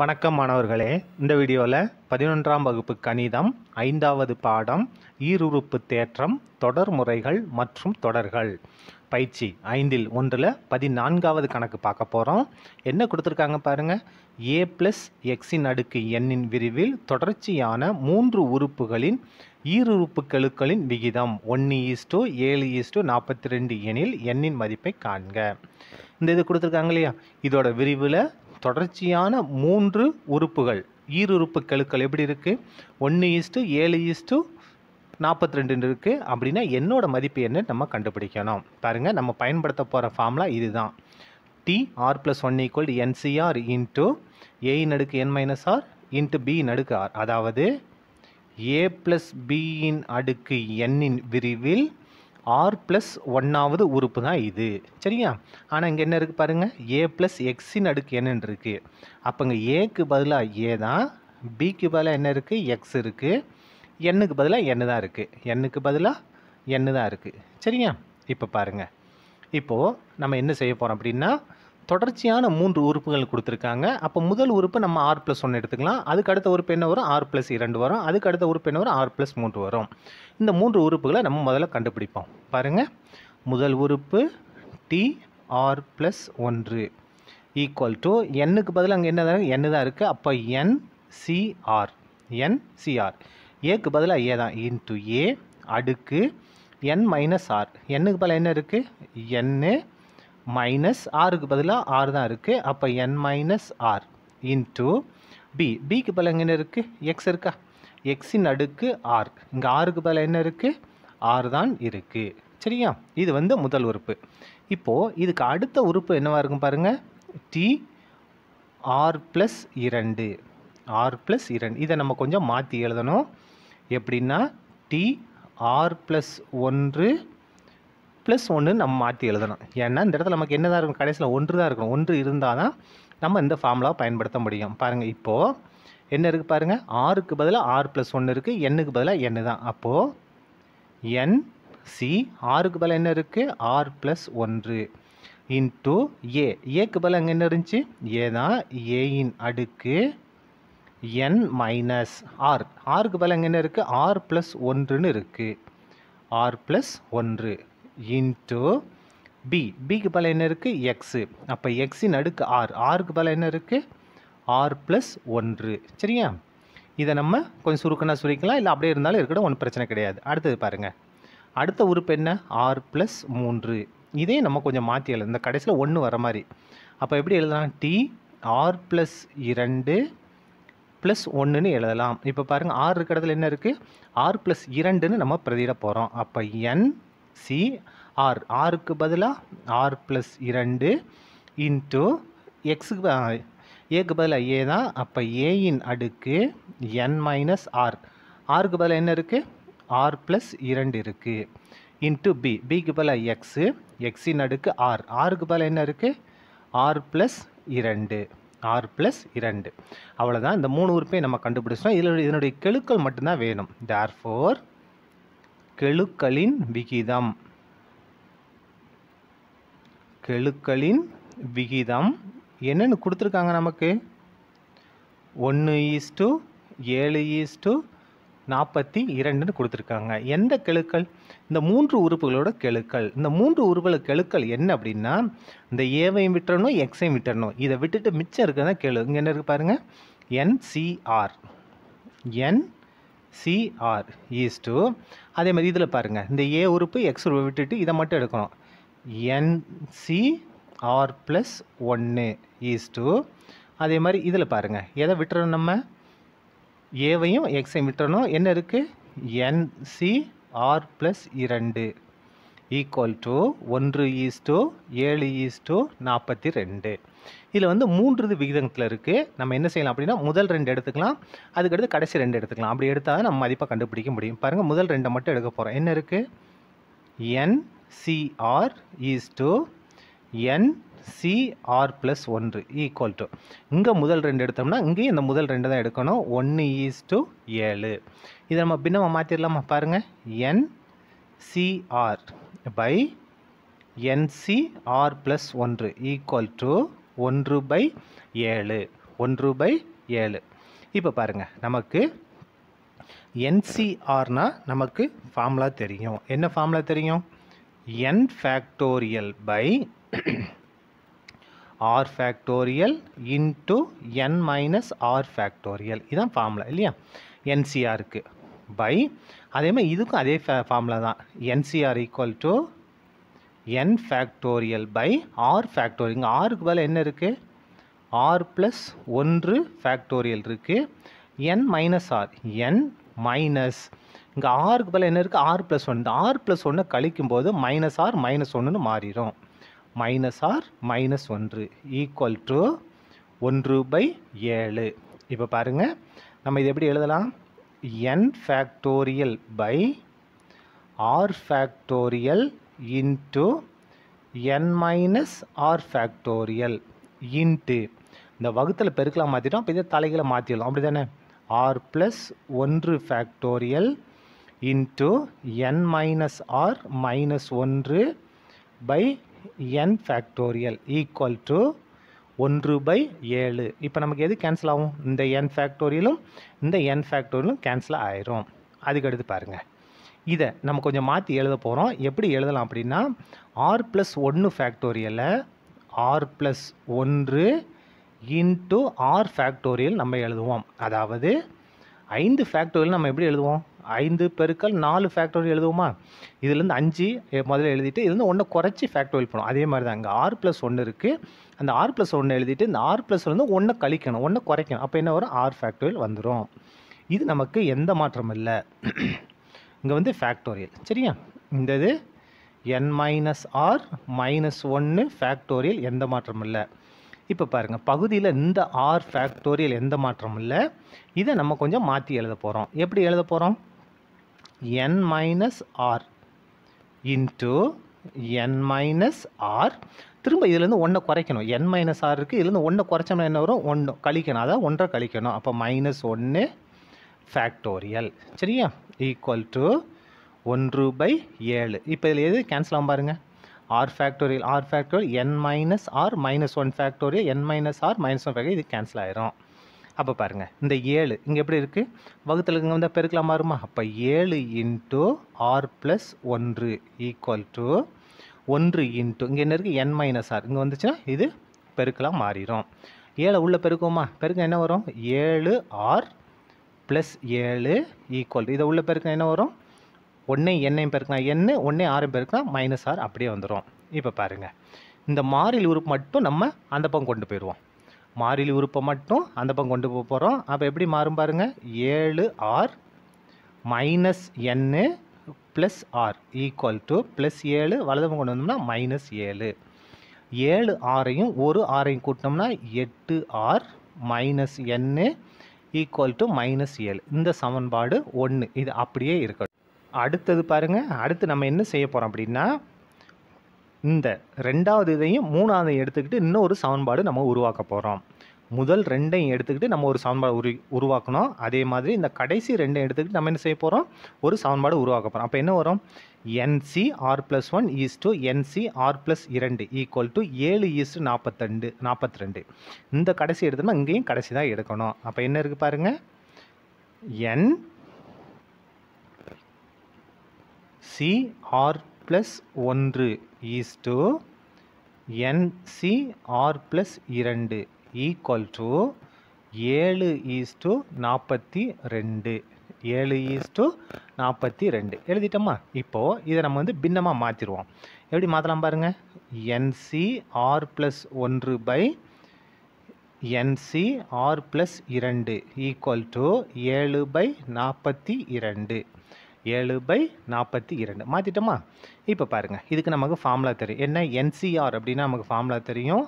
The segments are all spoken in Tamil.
வணக்கம் மாணவர்களே இந்த வீடியோவில் பதினொன்றாம் வகுப்பு கணிதம் ஐந்தாவது பாடம் ஈருறுப்பு தேற்றம் தொடர் முறைகள் மற்றும் தொடர்கள் பயிற்சி ஐந்தில் ஒன்றில் பதினான்காவது கணக்கு பார்க்க போகிறோம் என்ன கொடுத்துருக்காங்க பாருங்கள் ஏ ப்ளஸ் எக்ஸின் அடுக்கு எண்ணின் விரிவில் தொடர்ச்சியான மூன்று உறுப்புகளின் ஈருறுப்பு கெழுக்களின் விகிதம் ஒன்று ஈஸ்டு ஏழு ஈஸ்டு நாற்பத்தி ரெண்டு எனில் எண்ணின் மதிப்பை காண்க இந்த இது கொடுத்துருக்காங்க இல்லையா இதோட விரிவில் தொடர்ச்சியான மூன்று உறுப்புகள் ஈருறுப்பு கெழுக்கள் எப்படி இருக்குது ஒன்று ஈஸ்ட்டு ஏழு ஈஸ்ட்டு நாற்பத்தி ரெண்டு இருக்குது அப்படின்னா என்னோட மதிப்பு என்ன நம்ம கண்டுபிடிக்கணும் பாருங்கள் நம்ம பயன்படுத்த போகிற இது இதுதான் T R plus one equal NCR into A நடுக்கு N minus R into B நடுக்கு ஆர் அதாவது ஏ ப்ளஸ் பியின் அடுக்கு எண்ணின் விரிவில் ஆர் ப்ளஸ் ஒன்னாவது உறுப்பு தான் இது சரியா ஆனால் இங்கே என்ன இருக்குது பாருங்கள் ஏ ப்ளஸ் எக்ஸின் அடுக்கு என்னன்னு இருக்குது அப்போ இங்கே ஏக்கு பதிலாக ஏ தான் பிக்கு பதிலாக என்ன இருக்குது எக்ஸ் இருக்குது எண்ணுக்கு பதிலாக என்ன தான் இருக்குது எண்ணுக்கு பதிலாக என்ன தான் இருக்குது சரியா இப்போ பாருங்கள் இப்போது நம்ம என்ன செய்ய போகிறோம் அப்படின்னா தொடர்ச்சியான மூன்று உறுப்புகள் கொடுத்துருக்காங்க அப்போ முதல் உறுப்பு நம்ம ஆர் ப்ளஸ் ஒன்று எடுத்துக்கலாம் அதுக்கு அடுத்த உறுப்பு என்ன வரும் ஆர் ப்ளஸ் இரண்டு வரும் அதுக்கு அடுத்த உறுப்பு என்ன வரும் ஆர் ப்ளஸ் மூன்று வரும் இந்த மூன்று உறுப்புகளை நம்ம முதல்ல கண்டுபிடிப்போம் பாருங்கள் முதல் உறுப்பு டி ஆர் ப்ளஸ் ஒன்று ஈக்குவல் டு என்னுக்கு பதில் அங்கே என்ன என்ன தான் இருக்குது அப்போ என் சிஆர் என் சிஆர் ஏக்கு பதிலாக ஏ தான் இன்ட்டு ஏ அடுக்கு என் மைனஸ் ஆர் என்னுக்கு பதில் என்ன இருக்குது என்னு மைனஸ் ஆறுக்கு பதிலாக ஆறு தான் இருக்குது அப்போ N minus R into B பிக்கு பதில் என்ன இருக்குது எக்ஸ் இருக்கா எக்ஸின் அடுக்கு ஆர் இங்கே ஆறுக்கு பதில் என்ன இருக்குது ஆறு தான் இருக்குது சரியா இது வந்து முதல் உறுப்பு இப்போது இதுக்கு அடுத்த உறுப்பு என்னவாக இருக்கும் பாருங்கள் டி ஆர் ப்ளஸ் இரண்டு ஆர் ப்ளஸ் இரண்டு இதை நம்ம கொஞ்சம் மாற்றி எழுதணும் எப்படின்னா டி ஆர் ப்ளஸ் ஒன்று ப்ளஸ் ஒன்று நம்ம மாற்றி எழுதணும் ஏன்னா இந்த இடத்துல நமக்கு என்ன தான் இருக்கும் கடைசியில் ஒன்று தான் இருக்கணும் ஒன்று இருந்தால் தான் நம்ம இந்த ஃபார்முலாவை பயன்படுத்த முடியும் பாருங்கள் இப்போது என்ன இருக்குது பாருங்கள் ஆறுக்கு பதிலாக ஆறு ப்ளஸ் ஒன்று இருக்குது எண்ணுக்கு பதிலாக எண்ணு தான் அப்போது என் சி ஆறுக்கு பதிலாக என்ன இருக்குது ஆர் ப்ளஸ் ஒன்று இன்ட்டு ஏ ஏக்கு பதில் அங்கே என்ன இருந்துச்சு ஏ தான் ஏயின் அடுக்கு என் மைனஸ் ஆர் ஆருக்கு பதில் அங்கே என்ன இருக்குது ஆர் ப்ளஸ் ஒன்றுன்னு இருக்குது ஆர் ப்ளஸ் ஒன்று இன்ட்டு பி பிக்கு பல என்ன இருக்குது எக்ஸு அப்போ எக்ஸின் அடுக்கு ஆர் ஆருக்கு பல என்ன இருக்குது ஆர் ப்ளஸ் ஒன்று சரியா இதை நம்ம கொஞ்சம் சுருக்கனாக சுருக்கலாம் இல்லை அப்படியே இருந்தாலும் இருக்கட்டும் ஒன்றும் பிரச்சனை கிடையாது அடுத்தது பாருங்கள் அடுத்த உறுப்பு என்ன ஆர் ப்ளஸ் மூன்று இதையும் நம்ம கொஞ்சம் மாற்றி எழுது இந்த கடைசியில் ஒன்று வர மாதிரி அப்போ எப்படி எழுதலாம் டி ஆர் ப்ளஸ் இரண்டு ப்ளஸ் ஒன்றுன்னு எழுதலாம் இப்போ பாருங்கள் ஆறு இருக்கிற என்ன இருக்குது ஆர் ப்ளஸ் இரண்டுன்னு நம்ம பிரதியிட போகிறோம் அப்போ என் சி ஆர் ஆருக்கு பதிலாக ஆர் ப்ளஸ் இரண்டு இன்ட்டு எக்ஸுக்கு ஏக்கு பதிலாக ஏ தான் அப்போ ஏயின் அடுக்கு என் மைனஸ் ஆர் ஆருக்கு பதிலாக என்ன இருக்குது ஆர் ப்ளஸ் இரண்டு இருக்குது இன்ட்டு பி பிக்கு பதிலாக எக்ஸு எக்ஸின் அடுக்கு ஆர் ஆருக்கு பதிலாக என்ன இருக்குது ஆர் ப்ளஸ் இரண்டு ஆர் ப்ளஸ் இரண்டு அவ்வளோதான் இந்த மூணு உறுப்பையும் நம்ம கண்டுபிடிச்சோம் இதில் இதனுடைய கெழுக்கள் மட்டும்தான் வேணும் டேர் ஃபோர் கெழுக்களின் விகிதம் கெழுக்களின் விகிதம் என்னென்னு கொடுத்துருக்காங்க நமக்கு ஒன்று ஈஸ்டு ஏழு ஈஸ்டு நாற்பத்தி இரண்டுன்னு கொடுத்துருக்காங்க எந்த கெழுக்கள் இந்த மூன்று உறுப்புகளோட கெழுக்கள் இந்த மூன்று உறுப்புகள் கெழுக்கள் என்ன அப்படின்னா இந்த ஏவையும் விட்டுறணும் எக்ஸையும் விட்டுறணும் இதை விட்டுட்டு மிச்சம் இருக்கிறதா கெழு இங்கே என்ன இருக்குது பாருங்கள் NCR N CR is to அதே மாதிரி இதில் பாருங்கள் இந்த ஏ உறுப்பு எக்ஸ் உறுப்பு விட்டுட்டு இதை மட்டும் எடுக்கணும் ஆர் ப்ளஸ் ஒன்று ஈஸ் டூ அதே மாதிரி இதில் பாருங்கள் எதை விட்டுறோம் நம்ம ஏவையும் எக்ஸையும் விட்டுறணும் என்ன இருக்குது என் என்சிஆர் ப்ளஸ் இரண்டு ஈக்குவல் டு ஒன்று ஈஸ் e டூ ஏழு ஈஸ் e டூ நாற்பத்தி ரெண்டு இதில் வந்து மூன்றது விகிதத்தில் இருக்குது நம்ம என்ன செய்யலாம் அப்படின்னா முதல் ரெண்டு எடுத்துக்கலாம் அதுக்கடுத்து கடைசி ரெண்டு எடுத்துக்கலாம் அப்படி எடுத்தால் தான் நம்ம மதிப்பாக கண்டுபிடிக்க முடியும் பாருங்கள் முதல் ரெண்டை மட்டும் எடுக்க போகிறோம் என்ன இருக்குது N CR is to N CR plus ஒன்று ஈக்குவல் டு இங்கே முதல் ரெண்டு எடுத்தோம்னா இங்கேயும் இந்த முதல் ரெண்டு தான் எடுக்கணும் ஒன்று ஈஸ் டு ஏழு இதை நம்ம பின்னமாக மாற்றிடலாமா பாருங்கள் N CR by NCR plus ஒன்று ஈக்குவல் டு ஒன்று பை ஏழு ஒன்று பை ஏழு இப்போ பாருங்கள் நமக்கு என்சிஆர்னா நமக்கு ஃபார்முலா தெரியும் என்ன ஃபார்முலா தெரியும் N factorial by R factorial into N minus R factorial இதுதான் ஃபார்முலா இல்லையா என்சிஆருக்கு பை அதே மாதிரி இதுக்கும் அதே ஃபார்முலா தான் NCR equal to N factorial by R factorial இங்க ஆருக்கு பதில் என்ன இருக்குது ஆர் ப்ளஸ் ஒன்று ஃபேக்டோரியல் இருக்குது N minus R N minus இங்கே r பதில் என்ன இருக்குது ஆர் ப்ளஸ் 1 இந்த ஆர் ப்ளஸ் ஒன்று கழிக்கும் போது மைனஸ் ஆர் மைனஸ் ஒன்றுன்னு மாறிடும் மைனஸ் ஆர் மைனஸ் ஒன்று ஈக்குவல் டு ஒன்று பை ஏழு இப்போ பாருங்கள் நம்ம இது எப்படி எழுதலாம் N factorial by R factorial into n minus r factorial into இந்த வகுத்தில் பெருக்கலாம் மாற்றிட்டோம் இப்போ இதை தலைகளை மாற்றிடலாம் அப்படி தானே ஆர் ப்ளஸ் ஒன்று factorial into N minus R minus ஒன்று by N factorial equal to ஒன்று பை ஏழு இப்போ நமக்கு எது கேன்சல் ஆகும் இந்த என் ஃபேக்டோரியலும் இந்த என் ஃபேக்டோரியலும் கேன்சல் ஆயிரும் அதுக்கடுத்து பாருங்கள் இதை நம்ம கொஞ்சம் மாற்றி எழுத போகிறோம் எப்படி எழுதலாம் அப்படின்னா ஆர் ப்ளஸ் ஒன்று ஃபேக்டோரியலில் ஆர் ப்ளஸ் ஒன்று இன்ட்டு ஆர் ஃபேக்டோரியல் நம்ம எழுதுவோம் அதாவது ஐந்து ஃபேக்டோரியல் நம்ம எப்படி எழுதுவோம் ஐந்து பெருக்கள் நாலு ஃபேக்டோரியல் எழுதுவோமா இதுலேருந்து அஞ்சு முதல்ல எழுதிட்டு இதுலேருந்து ஒன்று குறைச்சி ஃபேக்டோரியல் பண்ணும் அதே மாதிரி தான் இங்கே ஆர் ப்ளஸ் ஒன்று இருக்குது அந்த ஆர் ப்ளஸ் ஒன்று எழுதிட்டு இந்த ஆர் ப்ளஸ்லேருந்து ஒன்றை கழிக்கணும் ஒன்றை குறைக்கணும் அப்போ என்ன வரும் ஆர் ஃபேக்டோரியல் வந்துடும் இது நமக்கு எந்த மாற்றம் இல்லை இங்கே வந்து ஃபேக்டோரியல் சரியா இந்த இது என் மைனஸ் ஆர் மைனஸ் ஒன்று ஃபேக்டோரியல் எந்த மாற்றமும் இல்லை இப்போ பாருங்கள் பகுதியில் இந்த ஆர் ஃபேக்டோரியல் எந்த மாற்றமும் இல்லை இதை நம்ம கொஞ்சம் மாற்றி எழுத போகிறோம் எப்படி எழுத போகிறோம் N minus R into N minus R திரும்ப இதுலேருந்து ஒன்றை குறைக்கணும் என் மைனஸ் ஆர் இருக்குது இதுலேருந்து ஒன்றை குறைச்சோம்னா என்ன வரும் ஒன்று கழிக்கணும் அதான் ஒன்றை கழிக்கணும் அப்போ மைனஸ் ஒன்று ஃபேக்டோரியல் சரியா ஈக்குவல் டு ஒன்று பை ஏழு இப்போ இதில் எது கேன்சல் ஆகும் பாருங்கள் R factorial R factorial N minus R minus one factorial N minus R minus one factorial இது கேன்சல் ஆயிரும் அப்போ பாருங்கள் இந்த ஏழு இங்கே எப்படி இருக்குது வகுத்தில் இங்கே வந்தால் பெருக்கலாம் மாறுமா அப்போ ஏழு இன்ட்டு ஆர் ப்ளஸ் ஒன்று ஈக்குவல் டு ஒன்று இன்ட்டு இங்கே என்ன இருக்குது என் மைனஸ் ஆர் இங்கே வந்துச்சுன்னா இது பெருக்கலாம் மாறிடும் ஏழை உள்ளே பெருக்குமா பெருக்க என்ன வரும் ஏழு ஆர் ப்ளஸ் ஏழு ஈக்குவல் இதை உள்ள பெருக்கினா என்ன வரும் ஒன்று எண்ணையும் பெருக்கினா எண்ணு ஒன்று ஆறையும் பெருக்கினா மைனஸ் ஆர் அப்படியே வந்துடும் இப்போ பாருங்கள் இந்த மாறிலி உறுப்பு மட்டும் நம்ம அந்த பக்கம் கொண்டு போயிடுவோம் மாறிலி உறுப்பை மட்டும் அந்த பக்கம் கொண்டு போக போகிறோம் அப்போ எப்படி மாறும் பாருங்கள் ஏழு R minus N plus R equal to plus ஏழு வலதுபம் கொண்டு வந்தோம்னா மைனஸ் ஏழு ஏழு ஆறையும் ஒரு ஆறையும் கூட்டினோம்னா எட்டு R minus N equal to minus ஏழு இந்த சமன்பாடு ஒன்று இது அப்படியே இருக்கணும் அடுத்தது பாருங்கள் அடுத்து நம்ம என்ன செய்ய போகிறோம் அப்படின்னா இந்த ரெண்டாவது இதையும் மூணாவதையும் எடுத்துக்கிட்டு இன்னொரு சமன்பாடு நம்ம உருவாக்க போகிறோம் முதல் ரெண்டையும் எடுத்துக்கிட்டு நம்ம ஒரு சமன்பாடு உரு உருவாக்கணும் அதே மாதிரி இந்த கடைசி ரெண்டையும் எடுத்துக்கிட்டு நம்ம என்ன செய்ய போகிறோம் ஒரு சமன்பாடு உருவாக்க போகிறோம் அப்போ என்ன வரும் NC R plus one is to NC R plus இரண்டு ஈக்குவல் டு ஏழு is to 42. இந்த கடைசி எடுத்தோம்னா இங்கேயும் கடைசி தான் எடுக்கணும் அப்போ என்ன இருக்குது பாருங்கள் என் சி ஆர் ப்ளஸ் ஒன்று is to NC R plus இரண்டு ஈக்குவல் to ஏழு is to நாற்பத்தி ரெண்டு ஏழு ஈஸ் டு நாற்பத்தி ரெண்டு எழுதிட்டோமா இப்போது இதை நம்ம வந்து பின்னமாக மாற்றிடுவோம் எப்படி மாற்றலாம் பாருங்கள் என்சி ஆர் ப்ளஸ் ஒன்று பை என்சி ஆர் ப்ளஸ் இரண்டு ஈக்குவல் டு ஏழு பை நாற்பத்தி இரண்டு ஏழு பை நாற்பத்தி இரண்டு மாற்றிட்டோமா இப்போ பாருங்கள் இதுக்கு நமக்கு ஃபார்முலா தெரியும் என்ன என்சிஆர் அப்படின்னா நமக்கு ஃபார்முலா தெரியும்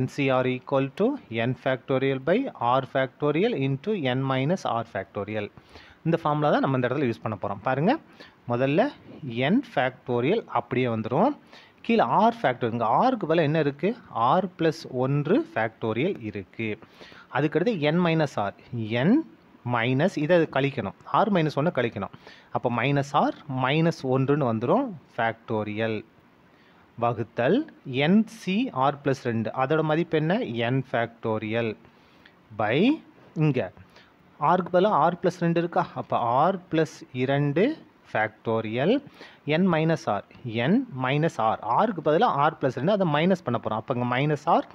NCR equal to N factorial by R factorial into N minus R factorial இந்த ஃபார்முலா தான் நம்ம இந்த இடத்துல யூஸ் பண்ண போகிறோம் பாருங்கள் முதல்ல என் ஃபேக்டோரியல் அப்படியே வந்துடும் கீழே ஆர் ஃபேக்டோரியல் இங்கே ஆருக்கு பதில் என்ன இருக்குது ஆர் ப்ளஸ் ஒன்று ஃபேக்டோரியல் இருக்குது அதுக்கடுத்து N minus R N minus இதை கழிக்கணும் ஆர் மைனஸ் ஒன்று கழிக்கணும் அப்போ மைனஸ் ஆர் மைனஸ் ஒன்றுன்னு வந்துடும் ஃபேக்டோரியல் வகுத்தல் ஆர் ப்ளஸ் ரெண்டு அதோட மதிப்பு என்ன என் ஃபேக்டோரியல் பை இங்கே ஆருக்கு பதிலாக ஆர் ப்ளஸ் ரெண்டு இருக்கா அப்போ ஆர் ப்ளஸ் இரண்டு factorial N minus R N minus R ஆருக்கு பதிலாக ஆர் ப்ளஸ் ரெண்டு அதை மைனஸ் பண்ண போகிறோம் அப்போ இங்கே மைனஸ் ஆர்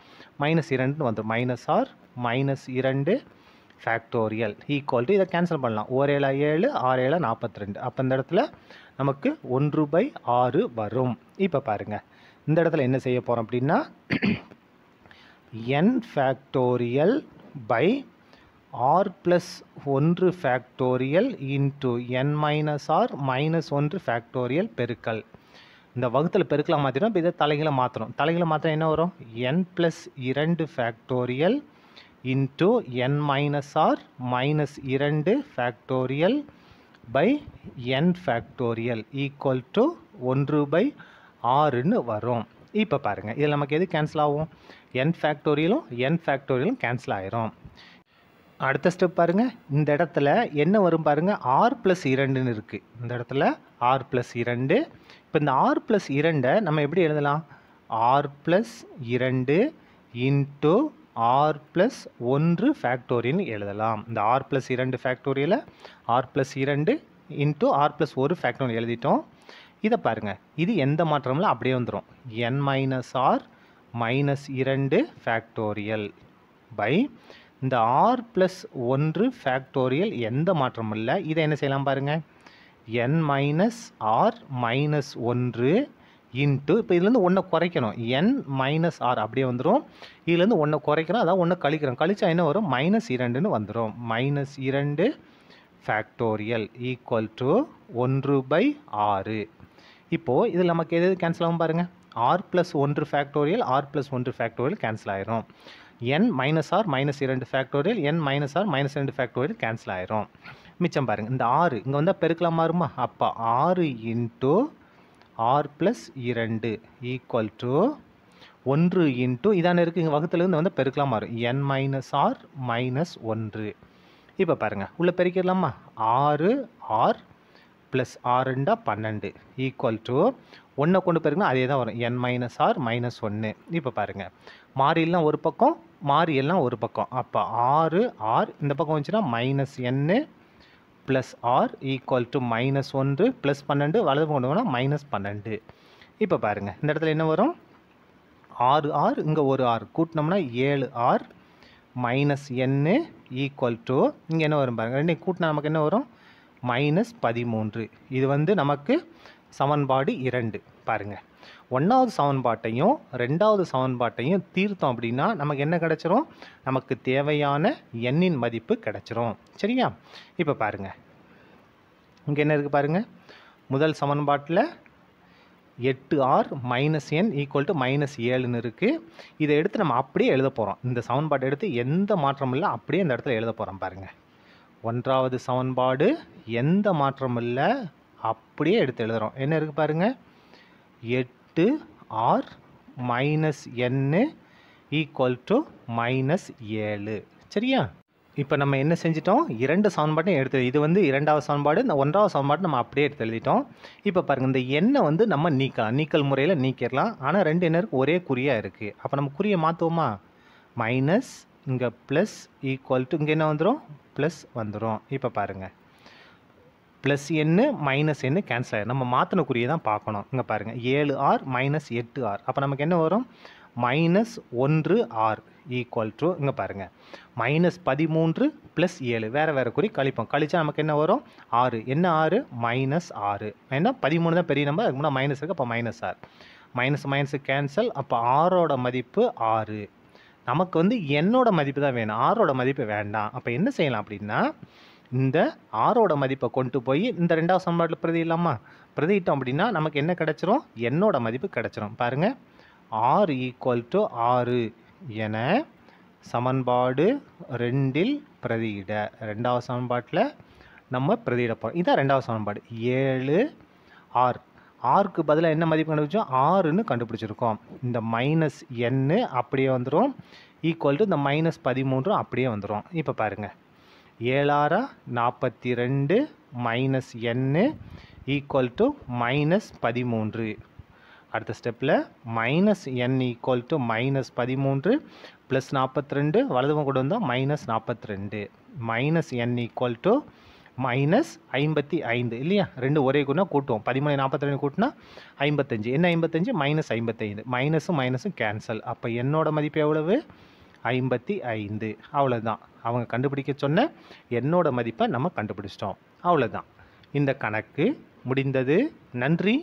மைனஸ் இரண்டுன்னு வந்துடும் மைனஸ் ஆர் மைனஸ் இரண்டு ஃபேக்டோரியல் ஈக்குவல் டு இதை கேன்சல் பண்ணலாம் ஓர் ஏழா ஏழு ஆறு ஏழா நாற்பத்தி ரெண்டு அப்போ இந்த இடத்துல நமக்கு ஒன்று பை ஆறு வரும் இப்போ பாருங்கள் இந்த இடத்துல என்ன செய்ய போகிறோம் அப்படின்னா N factorial by R plus ஒன்று factorial into N minus R minus ஒன்று ஃபேக்டோரியல் பெருக்கல் இந்த வகுத்தில் பெருக்கலாம் மாற்றிடும் இப்போ இதை தலைகளை மாற்றணும் தலைகளை மாற்ற என்ன வரும் என் ப்ளஸ் இரண்டு factorial into N minus R minus இரண்டு factorial by N factorial equal to ஒன்று பை ஆறுன்னு வரும் இப்போ பாருங்கள் இதில் நமக்கு எது கேன்சல் ஆகும் என் ஃபேக்டோரியலும் என் ஃபேக்டோரியலும் கேன்சல் ஆகிரும் அடுத்த ஸ்டெப் பாருங்கள் இந்த இடத்துல என்ன வரும் பாருங்கள் ஆர் ப்ளஸ் இரண்டுன்னு இருக்குது இந்த இடத்துல ஆர் ப்ளஸ் இரண்டு இப்போ இந்த ஆர் ப்ளஸ் இரண்டை நம்ம எப்படி எழுதலாம் ஆர் ப்ளஸ் இரண்டு இன்ட்டு ஆர் ப்ளஸ் ஒன்று ஃபேக்டோரின்னு எழுதலாம் இந்த ஆர் ப்ளஸ் இரண்டு ஃபேக்டோரியில் ஆர் ப்ளஸ் இரண்டு இன்ட்டு ஆர் ப்ளஸ் ஒரு ஃபேக்டோரி எழுதிட்டோம் இதை பாருங்கள் இது எந்த மாற்றமில் அப்படியே வந்துடும் என் மைனஸ் ஆர் மைனஸ் இரண்டு ஃபேக்டோரியல் பை இந்த ஆர் ப்ளஸ் ஒன்று ஃபேக்டோரியல் எந்த மாற்றமும் இல்லை இதை என்ன செய்யலாம் பாருங்கள் என் மைனஸ் ஆர் மைனஸ் ஒன்று இன்ட்டு இப்போ இதுலேருந்து ஒன்றை குறைக்கணும் என் மைனஸ் ஆர் அப்படியே வந்துடும் இதுலேருந்து ஒன்றை குறைக்கணும் அதாவது ஒன்று கழிக்கிறோம் கழிச்சா என்ன வரும் மைனஸ் இரண்டுன்னு வந்துடும் மைனஸ் இரண்டு ஃபேக்டோரியல் ஈக்குவல் டு ஒன்று பை ஆறு இப்போது இதில் நமக்கு எது கேன்சல் ஆகும் பாருங்கள் ஆர் ப்ளஸ் ஒன்று ஃபேக்டோரியல் ஆர் ப்ளஸ் ஒன்று ஃபேக்டோரியல் கேன்சல் ஆயிரும் என் மைனஸ் ஆர் மைனஸ் இரண்டு factorial N minus R minus இரண்டு ஃபேக்டோரியல் கேன்சல் ஆயிரும் மிச்சம் பாருங்கள் இந்த ஆறு இங்கே வந்தால் பெருக்கலாம் மாறுமா அப்போ ஆறு இன்ட்டு ஆர் ப்ளஸ் இரண்டு ஈக்குவல் டு ஒன்று இன்ட்டு இதான இருக்குது இங்கே வகுத்துலேருந்து வந்து பெருக்கலாம் மாறும் என் மைனஸ் ஆர் மைனஸ் ஒன்று இப்போ பாருங்கள் உள்ளே பெருக்கிடலாமா ஆறு ஆர் ப்ளஸ் ஆறுண்டா பன்னெண்டு ஈக்குவல் டு ஒன்றை கொண்டு பெருக்குன்னா அதே தான் வரும் என் மைனஸ் ஆர் மைனஸ் ஒன்று இப்போ பாருங்கள் மாறிலாம் ஒரு பக்கம் மாறி எல்லாம் ஒரு பக்கம் அப்போ ஆறு ஆர் இந்த பக்கம் வந்துச்சுன்னா minus N plus R equal to minus ஒன்று ப்ளஸ் பன்னெண்டு வலது கொண்டு போனால் மைனஸ் பன்னெண்டு இப்போ பாருங்கள் இந்த இடத்துல என்ன வரும் ஆறு ஆர் இங்கே ஒரு ஆர் கூட்டினோம்னா ஏழு R minus N equal to இங்கே என்ன வரும் பாருங்கள் ரெண்டு கூட்டினா நமக்கு என்ன வரும் மைனஸ் பதிமூன்று இது வந்து நமக்கு சமன்பாடு இரண்டு பாருங்கள் ஒன்றாவது சமன்பாட்டையும் ரெண்டாவது சமன்பாட்டையும் தீர்த்தோம் அப்படின்னா நமக்கு என்ன கிடச்சிரும் நமக்கு தேவையான எண்ணின் மதிப்பு கிடச்சிரும் சரியா இப்போ பாருங்கள் இங்கே என்ன இருக்குது பாருங்கள் முதல் சமன்பாட்டில் எட்டு R minus N equal to minus ஏழுன்னு இருக்குது இதை எடுத்து நம்ம அப்படியே எழுத போகிறோம் இந்த சமன்பாட்டை எடுத்து எந்த மாற்றமும் இல்லை அப்படியே இந்த இடத்துல எழுத போகிறோம் பாருங்கள் ஒன்றாவது சமன்பாடு எந்த மாற்றமும் இல்லை அப்படியே எடுத்து எழுதுகிறோம் என்ன இருக்குது பாருங்கள் எட் டு R minus N equal to minus ஏழு சரியா இப்போ நம்ம என்ன செஞ்சிட்டோம் இரண்டு சான்பாட்டையும் எடுத்து இது வந்து இரண்டாவது சான்பாடு இந்த ஒன்றாவது சான்பாடு நம்ம அப்படியே எடுத்து எழுதிட்டோம் இப்போ பாருங்கள் இந்த எண்ணெய் வந்து நம்ம நீக்கலாம் நீக்கல் முறையில் நீக்கிடலாம் ஆனால் ரெண்டு எண்ணருக்கு ஒரே குறியாக இருக்குது அப்போ நம்ம குறியை மாற்றுவோமா மைனஸ் இங்கே ப்ளஸ் ஈக்குவல் டு இங்கே என்ன வந்துடும் ப்ளஸ் வந்துடும் இப்போ பாருங்கள் ப்ளஸ் என்ன மைனஸ் என்ன கேன்சல் ஆகிடும் நம்ம மாற்றின குறியை தான் பார்க்கணும் இங்கே பாருங்கள் ஏழு ஆர் மைனஸ் எட்டு ஆர் அப்போ நமக்கு என்ன வரும் மைனஸ் ஒன்று ஆர் ஈக்குவல் டு இங்கே பாருங்கள் மைனஸ் பதிமூன்று ப்ளஸ் ஏழு வேறு வேறு குறி கழிப்போம் கழித்தா நமக்கு என்ன வரும் ஆறு என்ன ஆறு மைனஸ் ஆறு ஏன்னா பதிமூணு தான் பெரிய நம்பர் அதுக்கு முன்னாடி மைனஸ் இருக்குது அப்போ minus R minus minus cancel அப்போ ஆரோட மதிப்பு ஆறு நமக்கு வந்து என்னோட மதிப்பு தான் வேணும் ஆரோட மதிப்பு வேண்டாம் அப்போ என்ன செய்யலாம் அப்படின்னா இந்த ஆரோட மதிப்பை கொண்டு போய் இந்த ரெண்டாவது சமன்பாட்டில் பிரதி இல்லாமா பிரதிட்டோம் அப்படின்னா நமக்கு என்ன கிடச்சிரும் என்னோட மதிப்பு கிடச்சிரும் பாருங்கள் ஆறு ஈக்குவல் டு ஆறு என சமன்பாடு ரெண்டில் பிரதியிட ரெண்டாவது சமன்பாட்டில் நம்ம பிரதியிட போகிறோம் இதான் ரெண்டாவது சமன்பாடு ஏழு ஆறு ஆறுக்கு பதிலாக என்ன மதிப்பு கண்டுபிடிச்சோம் ஆறுன்னு கண்டுபிடிச்சிருக்கோம் இந்த மைனஸ் என்னு அப்படியே வந்துடும் ஈக்குவல் டு இந்த மைனஸ் பதிமூன்றும் அப்படியே வந்துடும் இப்போ பாருங்கள் ஏழாரா நாற்பத்தி ரெண்டு minus N equal to minus பதிமூன்று அடுத்த ஸ்டெப்பில் minus N equal to minus பதிமூன்று ப்ளஸ் நாற்பத்தி ரெண்டு வலதுவம் கூட வந்தால் மைனஸ் நாற்பத்தி ரெண்டு minus N equal to minus ஐம்பத்தி ஐந்து இல்லையா ரெண்டு ஒரே குணா கூட்டுவோம் பதிமூணு நாற்பத்தி ரெண்டு கூட்டினா ஐம்பத்தஞ்சு என்ன ஐம்பத்தஞ்சு மைனஸ் ஐம்பத்தைந்து மைனஸும் மைனஸும் கேன்சல் அப்போ என்னோட மதிப்பு எவ்வளவு ஐம்பத்தி ஐந்து அவ்வளோதான் அவங்க கண்டுபிடிக்க சொன்ன என்னோட மதிப்பை நம்ம கண்டுபிடிச்சிட்டோம் அவ்வளோதான் இந்த கணக்கு முடிந்தது நன்றி